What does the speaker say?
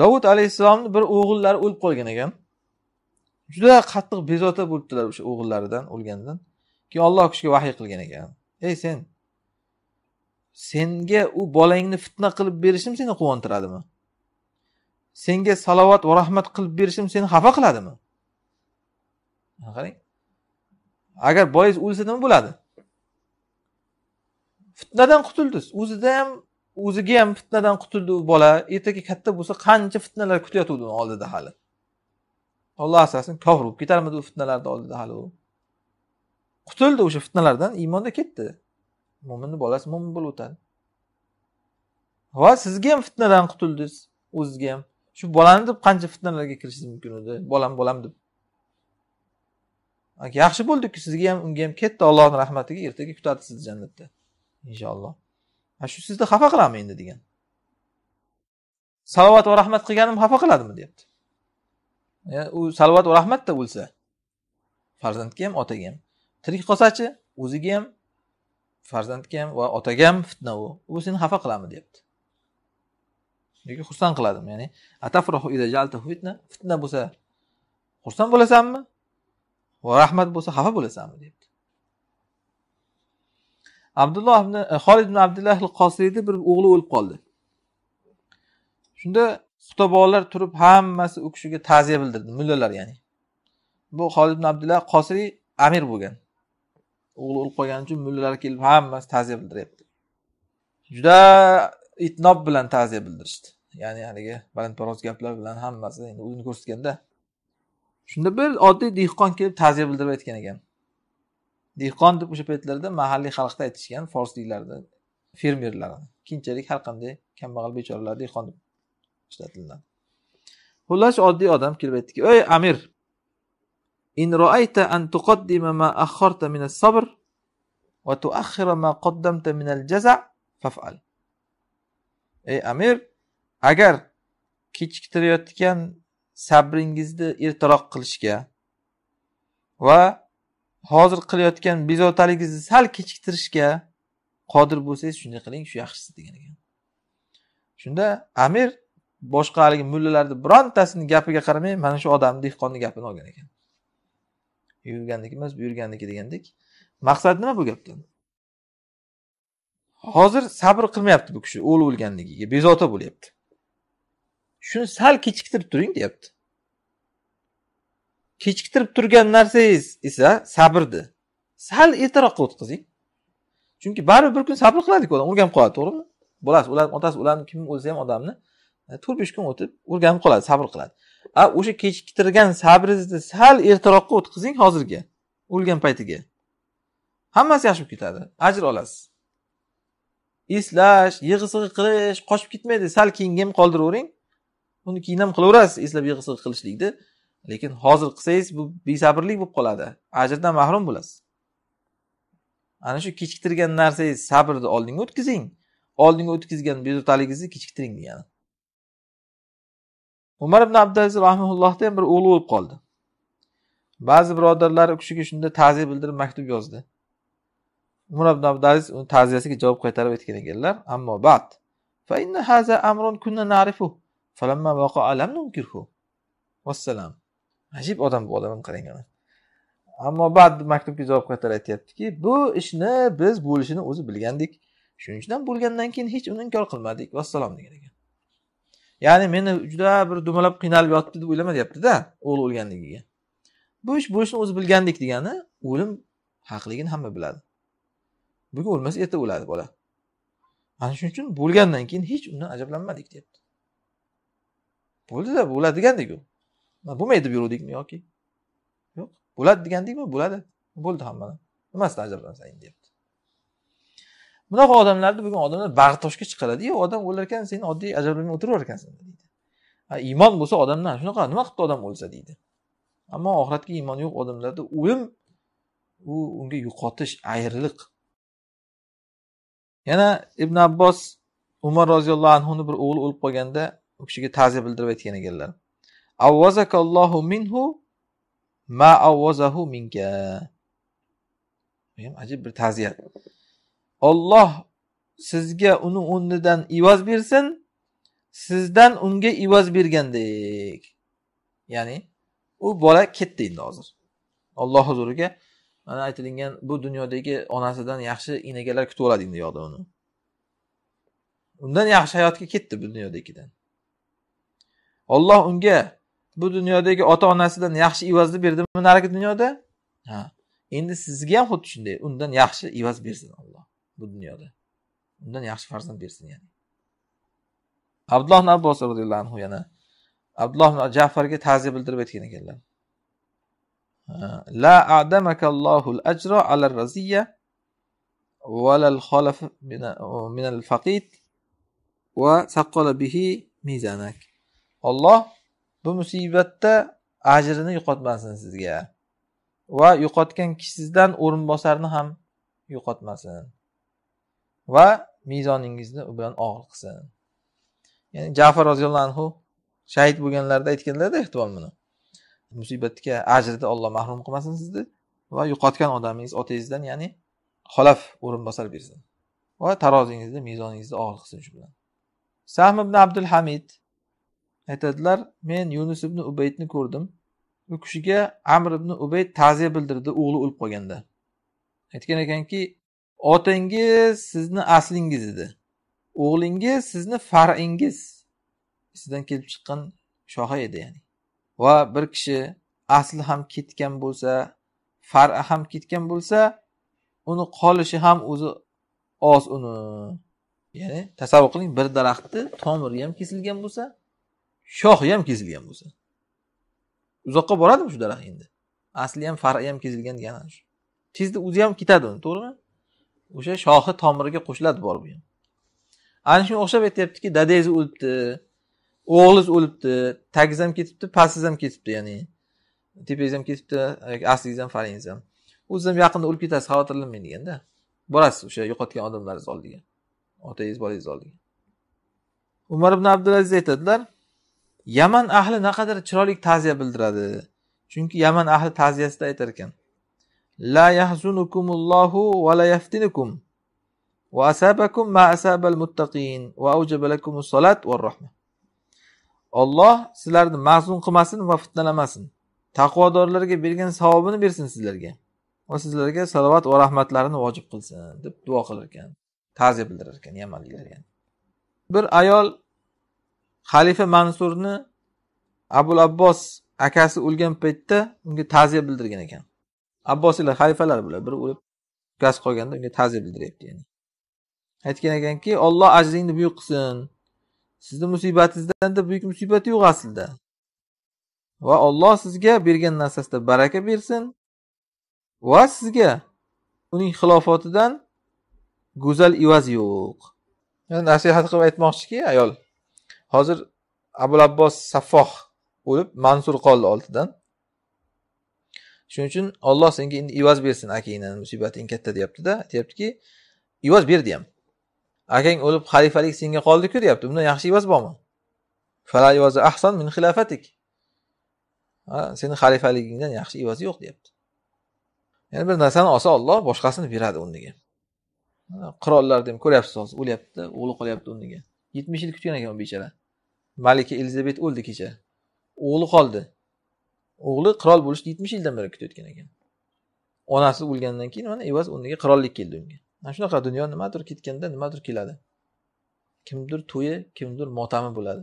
dovud alayhissalomni bir o'g'illari o'lib qolgan ekan. Juda qattiq bezovta bo'libdilar o'sha o'g'illaridan o'lganidan. Keyin Alloh kishiga vahiy qilgan ekan. Ey sen senga u bolangni fitna qilib berishim seni quvontiradimi? Senga salovat va rahmat qilib berishim seni xafa qiladimi? Qarang. Agar bolangiz o'lsa nima bo'ladi? Fitnadan qutuldiz. O'zida ham o'ziga ham fitnadan qutuldi u bola ertaga katta bo'lsa qancha fitnalar kutayotgandi uni oldida hali olloh asrasin kofir bo'lib ketarmidi u fitnalarni oldida hali u qutuldi o'sha fitnalardan iymonda ketdi mo'minni bolasi mo'min bo'lib o'tadi va sizga ham fitnadan qutuldingiz o'zizga ham shu bolani deb qancha fitnalarga kirishingiz mumkin edi bolam bolam deb yaxshi bo'ldiku sizga ham unga ham katta allohni rahmatiga ertaga kutadi sizni jannatda inshaalloh a shu sizni xafa qiladimi endi degan salovat va rahmat qilganim xafa qiladimi deyapti u salovat va rahmatda o'lsa farzandga ham otaga ham tirik qolsachi o'ziga ham farzandga ham va otaga ham fitna u u seni xafa qiladimi deyapti yoki xursand qiladimi ya'ni fitna fitna bo'lsa xursand bo'lasanmi va rahmat bo'lsa xafa bo'lasanmi deyapti abdulloh ibn e, xolid ibn abdulloh qosiyni bir o'g'li o'lib qoldi shunda xutobolar turib hammasi u kishiga ta'ziya bildirdi mullalar ya'ni bu xolid ibn abdulloh qosiy amir bo'lgan o'g'li o'lib qolgani uchun mullalar kelib hammasi ta'ziya bildiryapti juda itnob bilan ta'ziya bildirishdi ya'ni haligi balandparvoz gaplar bilan hammasi endi o'zini ko'rsatganda shunda bir oddiy dehqon kelib ta'ziya bildirib aytgan ekan dehqon deb o'sha paytlarda mahalliy xalqda aytishgan forsliklarni fermerlarni keyinchalik har qanday kambag'al bechoralar dehqon deb ishlatiladi xullas oddiy odam kelib aytdiki ey amir إن رأيت أن تقدم ما أخرت من الصبر وتؤخر ما قدمت من الجزع فافعل ey amir agar kechiktirayotgan sabringizni ertaroq qilishga va hozir qilayotgan bezovtaligingizni sal kechiktirishga qodir bo'lsangiz shunday qiling shu yaxshisi degan ekan shunda amir boshqa haligi mullalarni birontasini gapiga qaramay mana shu odamni dehqonni gapini olgan ekan yurganniki emas buyurganniki degandek maqsad nima bu gapdan hozir sabr qilmayapti bu kishi o'lib o'lganligiga bezovta bo'lyapti shuni sal kechiktirib turing deyapti kechiktirib turgan narsangiz esa sabrni sal qilib o'tkazing chunki baribir bir kun sabr qiladiku odam o'rganib qoladi to'g'rimi bolasi ularni otasi ularni kim o'lsa ham odamni e, to'rt besh kun o'tib o'rganib qoladi sabr qiladi a o'sha kechiktirgan sabringizni sal ertaroqqa o'tkazing hozirga o'lgan paytiga hammasi yaxshi bo'lib ketadi ajr olasiz eslash yig'i sig'i qilish qochib ketmaydi sal keyinga ham qoldiravering uni keyin ham qilaverasiz eslab yig'i sig'i qilishlikni lekin hozir qilsangiz bu besabrlik bo'lib qoladi ajrdan mahrum bo'lasiz ana shu kechiktirgan narsangiz sabrni oldinga o'tkazing oldinga o'tkazgan bezovtaligingizni kechiktiring degani umar ibn abdulaziz rahimullohda ham bir o'g'li bo'lib qoldi ba'zi birodarlar u kishiga shunda ta'ziya bildirib maktub yozdi umar ibn abdulaziz uni ta'ziyasiga javob qaytarib aytgan ekanlar ammo bad inna haza أمر kunna narifu falamma وقع لم ننكره والسلام ajib odam bu odam qarangani ammo ba'd maktubga javob qaytarib aytyaptiki bu ishni biz bo'lishini o'zi bilgandik shuning uchun ham bo'lgandan keyin hech uni inkor qilmadik vassalom degan ekan ya'ni meni juda bir dumalab qiynalib yotdi deb o'ylama deyaptida o'g'li o'lganligiga bu ish bo'lishini o'zi bilgandik degani o'lim haqligini hamma biladi bugun o'lmasa erta o'ladi bola ana shuning uchun bo'lgandan keyin hech undan ajablanmadik deyapti bo'ldida bo'ladi u bo'lmaydi deb yuruvdikmi yoki yo'q bo'ladi degandikmi bo'ladi bo'ldi mana nimasidan ajablansang deyapti bunaqa odamlarni bugun odamlar bag'ritoshga chiqaradiyu odam o'lar ekan sen oddiy ajablanmay o'tiraver ekansan deydi iymon bo'lsa odamda shunaqa nima qilibdi odam o'lsa deydi ammo oxiratga iymon yo'q odamlarda o'lim u unga yo'qotish ayriliq yana ibn abbos umar roziyallohu anhuni bir o'g'li o'lib qolganda u kishiga ta'ziya bildirib aytgan ekanlar avvazakallohu minhu ma avvazahu minka bu ham ajib bir ta'ziya olloh sizga uni o'rnidan ivoz bersin sizdan unga ivoz bergandek ya'ni u bola ketdi endi hozir olloh huzuriga mana aytilingan bu dunyodagi onasidan yaxshi enagalar kutib oladi endi yoqda uni undan yaxshi hayotga ketdi bu dunyodagidan olloh unga bu dunyodagi ota onasidan yaxshi evazni berdimi narigi dunyoda ha endi sizga ham xuddi shunday undan yaxshi evaz bersin alloh bu dunyoda undan yaxshi farzand bersin ya'ni abdulloh ibn abbos roziyallohu anhu yana abdulloh ibn jafarga ta'ziya bildirib aytgan ekanlar la adamakallohul ajro ala raziya valal xolaf minal faqid va saqqola bihi mizanak olloh bu musibatda ajrini yo'qotmasin sizga va yo'qotgan kishizdan o'rinbosarni ham yo'qotmasin va mezoningizni u bilan og'ir qilsin ya'ni jafar roziyallohu anhu shahid bo'lganlarida aytganlarda ehtimol buni musibatga ajrida olloh mahrum qilmasin sizni va yo'qotgan odamingiz otangizdan ya'ni xolaf o'rinbosar bersin va tarozingizni mezoningizni og'ir qilsin shu bilan sahm ibn abdul hamid aytadilar men yunus ibn ubaydni ko'rdim u kishiga amr ibn ubayd ta'ziya bildirdi o'g'li o'lib qolganda aytgan ekanki otangiz sizni aslingiz edi o'g'lingiz sizni faringiz sizdan kelib chiqqan shoha edi ya'ni va bir kishi asli ham ketgan bo'lsa fari ham ketgan bo'lsa uni qolishi ham o'zi oz uni ya'ni tasavvur qiling bir daraxtni tomiri ham kesilgan bo'lsa shoxi ham kesilgan bo'lsa uzoqqa boradimi shu daraxt endi asli ham farqi ham kesilgan ana shu tezda o'zi ham ketadi uni to'g'rimi o'sha shoxi tomiriga qo'shiladi borib ham ana shunga o'xshab aytyaptiki dadangiz o'libdi o'g'lingiz o'libdi tagingiz ham ketibdi pastingiz ham ketibdi ya'ni tepangiz ham ketibdi aslingiz ham faringiz ham o'ziz ham yaqinda o'lib ketasiz xavotirlanmang deganda borasiz o'sha yo'qotgan odamlaringiz oldiga otangiz bolangizni oldiga umar ibn abdulaziz aytadilar yaman ahli naqadar chiroyli ta'ziya bildiradi chunki yaman ahli ta'ziyasida aytar ekan la yahzunukumullohu va la yaftinukum va asabakum ma asabal muttaqin va awjaba lakumus va Alloh sizlarni mazlun qilmasin va fitnalamasin taqvodorlarga bergan savobini bersin sizlarga va sizlarga salovat va rahmatlarini vojib qilsin deb duo qilar ekan ta'ziya bildirar ekan yamanliklarga bir ayol xalifa mansurni abul abbos akasi o'lgan paytda unga ta'ziya bildirgan ekan abbosiylar xalifalar bular biri o'lib ukasi qolganda unga ta'ziya bildiryapti ya'ni aytgan ekanki olloh ajringni buyuk qilsin sizni musibatingizdan buyuk musibat yo'q aslida va olloh sizga bergan narsasida baraka bersin va sizga uning xilofotidan go'zal evaz yo'q yani nasihat qilib aytmoqchiki ayol hozir abul abbos saffoh o'lib mansur qoldi oltidan shuning uchun olloh senga endi ivoz bersin akangni musibating katta deyaptida aytyaptiki ivoz berdi ham akang o'lib xalifalik senga qoldiku deyapti bundan yaxshi ivoz bormi ahson min xilafatik seni xalifaligingdan yaxshi ivozi yo'q deyapti ya'ni bir narsani olsa olloh boshqasini beradi o'rniga qirollarni ham ko'ryapsiz hozir o'lyaptida o'g'li qolyapti o'rniga yetmish yil kutgan ekan u bechara malika elizabet o'ldi kecha o'g'li qoldi o'g'li qirol bo'lishni yetmish yildan beri kutayotgan ekan onasi o'lgandan keyin mana evaz o'rniga qirollik keldi unga mana shunaqa dunyo nimadir ketganda nimadir keladi kimdir to'yi kimdir motami bo'ladi